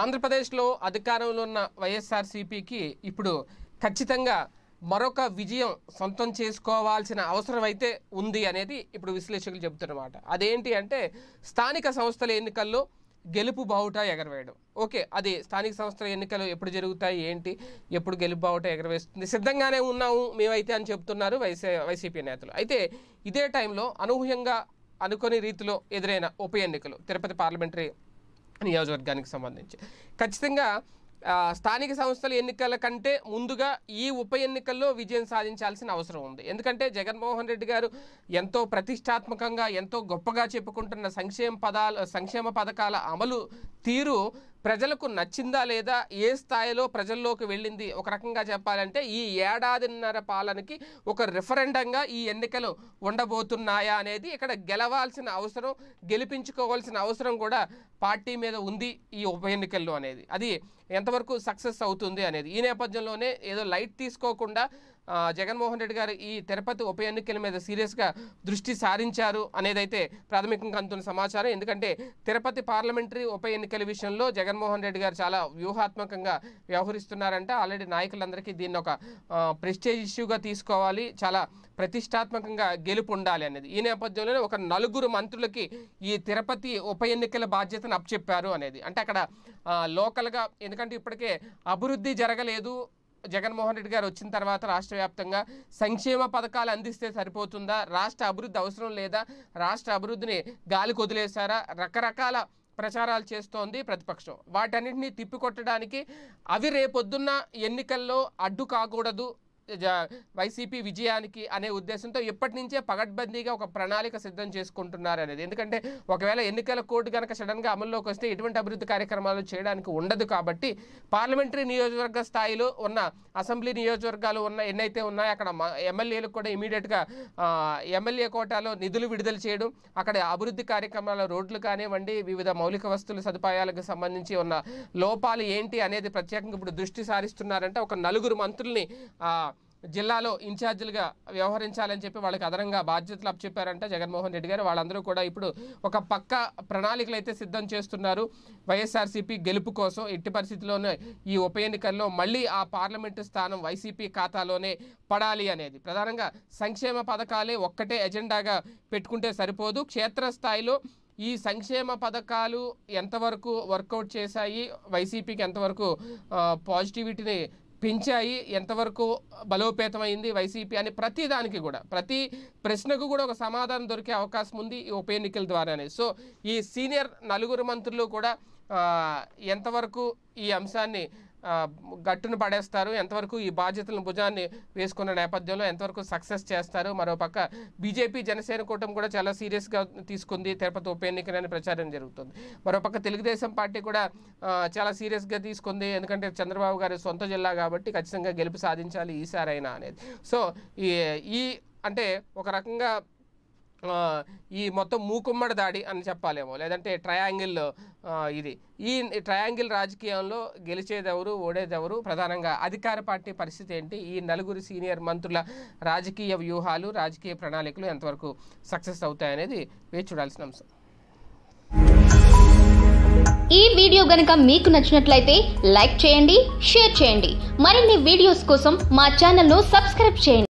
ఆంధ్రప్రదేశ్లో అధికారంలో ఉన్న వైఎస్ఆర్సీపీకి ఇప్పుడు ఖచ్చితంగా మరొక విజయం సొంతం చేసుకోవాల్సిన అవసరం అయితే ఉంది అనేది ఇప్పుడు విశ్లేషకులు చెబుతున్నమాట అదేంటి అంటే స్థానిక సంస్థల ఎన్నికల్లో గెలుపు బావుట ఎగరవేయడం ఓకే అది స్థానిక సంస్థల ఎన్నికలు ఎప్పుడు జరుగుతాయి ఏంటి ఎప్పుడు గెలుపు బావుట ఎగరవేస్తుంది సిద్ధంగానే ఉన్నాము మేమైతే అని చెబుతున్నారు వైసీ వైసీపీ నేతలు అయితే ఇదే టైంలో అనూహ్యంగా అనుకోని రీతిలో ఎదురైన ఉప ఎన్నికలు తిరుపతి పార్లమెంటరీ నియోజకవర్గానికి సంబంధించి ఖచ్చితంగా స్థానిక సంస్థల ఎన్నికల కంటే ముందుగా ఈ ఉప ఎన్నికల్లో విజయం సాధించాల్సిన అవసరం ఉంది ఎందుకంటే జగన్మోహన్ రెడ్డి గారు ఎంతో ప్రతిష్టాత్మకంగా ఎంతో గొప్పగా చెప్పుకుంటున్న సంక్షేమ పదాలు సంక్షేమ పథకాల అమలు తీరు ప్రజలకు నచ్చిందా లేదా ఏ స్థాయిలో ప్రజల్లోకి వెళ్ళింది ఒక రకంగా చెప్పాలంటే ఈ ఏడాదిన్నర పాలనకి ఒక రిఫరెండంగా ఈ ఎన్నికలు ఉండబోతున్నాయా అనేది ఇక్కడ గెలవాల్సిన అవసరం గెలిపించుకోవాల్సిన అవసరం కూడా పార్టీ మీద ఉంది ఈ ఉప ఎన్నికల్లో అనేది అది ఎంతవరకు సక్సెస్ అవుతుంది అనేది ఈ నేపథ్యంలోనే ఏదో లైట్ తీసుకోకుండా జగన్మోహన్ రెడ్డి గారు ఈ తిరుపతి ఉప ఎన్నికల మీద సీరియస్గా దృష్టి సారించారు అనేదైతే ప్రాథమికంగా అందుతున్న సమాచారం ఎందుకంటే తిరుపతి పార్లమెంటరీ ఉప ఎన్నికల విషయంలో జగన్మోహన్ రెడ్డి గారు చాలా వ్యూహాత్మకంగా వ్యవహరిస్తున్నారంటే ఆల్రెడీ నాయకులందరికీ దీన్ని ఒక ప్రెస్టేజ్ ఇష్యూగా తీసుకోవాలి చాలా ప్రతిష్టాత్మకంగా గెలుపు ఉండాలి అనేది ఈ నేపథ్యంలోనే ఒక నలుగురు మంత్రులకి ఈ తిరుపతి ఉప ఎన్నికల బాధ్యతను అప్పచెప్పారు అనేది అంటే అక్కడ లోకల్గా ఎందుకంటే ఇప్పటికే అభివృద్ధి జరగలేదు జగన్మోహన్ రెడ్డి గారు వచ్చిన తర్వాత రాష్ట్ర వ్యాప్తంగా సంక్షేమ పథకాలు అందిస్తే సరిపోతుందా రాష్ట్ర అభివృద్ధి అవసరం లేదా రాష్ట్ర అభివృద్ధిని గాలి కొదిలేశారా రకరకాల ప్రచారాలు చేస్తోంది ప్రతిపక్షం వాటన్నింటినీ తిప్పికొట్టడానికి అవి రేపొద్దున్న ఎన్నికల్లో అడ్డు కాకూడదు వైసీపీ విజయానికి అనే ఉద్దేశంతో ఎప్పటి నుంచే పగడ్బందీగా ఒక ప్రణాళిక సిద్ధం చేసుకుంటున్నారు అనేది ఎందుకంటే ఒకవేళ ఎన్నికల కోడ్ కనుక సడన్గా అమల్లోకి వస్తే ఎటువంటి అభివృద్ధి కార్యక్రమాలు చేయడానికి ఉండదు కాబట్టి పార్లమెంటరీ నియోజకవర్గ స్థాయిలో ఉన్న అసెంబ్లీ నియోజకవర్గాలు ఉన్న ఎన్నైతే ఉన్నాయో అక్కడ ఎమ్మెల్యేలకు కూడా ఇమీడియట్గా ఎమ్మెల్యే కోటాలో నిధులు విడుదల చేయడం అక్కడ అభివృద్ధి కార్యక్రమాల రోడ్లు కానివ్వండి వివిధ మౌలిక వస్తువుల సదుపాయాలకు సంబంధించి ఉన్న లోపాలు ఏంటి అనేది ప్రత్యేకంగా ఇప్పుడు దృష్టి సారిస్తున్నారంటే ఒక నలుగురు మంత్రుల్ని జిల్లాలో ఇన్ఛార్జీలుగా వ్యవహరించాలని చెప్పి వాళ్ళకి అదనంగా బాధ్యతలు అప్పచెప్పారంట జగన్మోహన్ రెడ్డి గారు వాళ్ళందరూ కూడా ఇప్పుడు ఒక పక్క ప్రణాళికలు అయితే సిద్ధం చేస్తున్నారు వైఎస్ఆర్సీపీ గెలుపు కోసం ఎట్టి పరిస్థితుల్లోనే ఈ ఉప ఎన్నికల్లో మళ్ళీ ఆ పార్లమెంటు స్థానం వైసీపీ ఖాతాలోనే పడాలి అనేది ప్రధానంగా సంక్షేమ పథకాలే ఒక్కటే ఎజెండాగా పెట్టుకుంటే సరిపోదు క్షేత్రస్థాయిలో ఈ సంక్షేమ పథకాలు ఎంతవరకు వర్కౌట్ చేశాయి వైసీపీకి ఎంతవరకు పాజిటివిటీని పెంచాయి ఎంతవరకు బలోపేతమైంది వైసీపీ అని ప్రతి దానికి కూడా ప్రతి ప్రశ్నకు కూడా ఒక సమాధానం దొరికే అవకాశం ఉంది ఈ ఉప ఎన్నికల ద్వారానే సో ఈ సీనియర్ నలుగురు మంత్రులు కూడా ఎంతవరకు ఈ అంశాన్ని గట్టును పడేస్తారు ఎంతవరకు ఈ బాధ్యతలను భుజాన్ని వేసుకున్న నేపథ్యంలో ఎంతవరకు సక్సెస్ చేస్తారు మరోపక్క బీజేపీ జనసేన కూటమి కూడా చాలా సీరియస్గా తీసుకుంది తిరుపతి ఉప ఎన్నికనని ప్రచారం జరుగుతుంది మరోపక్క తెలుగుదేశం పార్టీ కూడా చాలా సీరియస్గా తీసుకుంది ఎందుకంటే చంద్రబాబు గారి సొంత జిల్లా కాబట్టి ఖచ్చితంగా గెలుపు సాధించాలి ఈసారైనా అనేది సో ఈ అంటే ఒక రకంగా ఈ మొత్తం మూకుమ్మడి దాడి అని చెప్పాలేమో లేదంటే ట్రయాంగిల్ ఇది ఈ ట్రయాంగిల్ రాజకీయంలో గెలిచేదెవరు ఓడేదెవరు ప్రధానంగా అధికార పార్టీ పరిస్థితి ఏంటి ఈ నలుగురు సీనియర్ మంత్రుల రాజకీయ వ్యూహాలు రాజకీయ ప్రణాళికలు ఎంతవరకు సక్సెస్ అవుతాయనేది వేచి చూడాల్సిన అంశం ఈ వీడియో గనక మీకు నచ్చినట్లయితే లైక్ చేయండి షేర్ చేయండి మరిన్ని వీడియోస్ కోసం మా ఛానల్ను సబ్స్క్రైబ్ చేయండి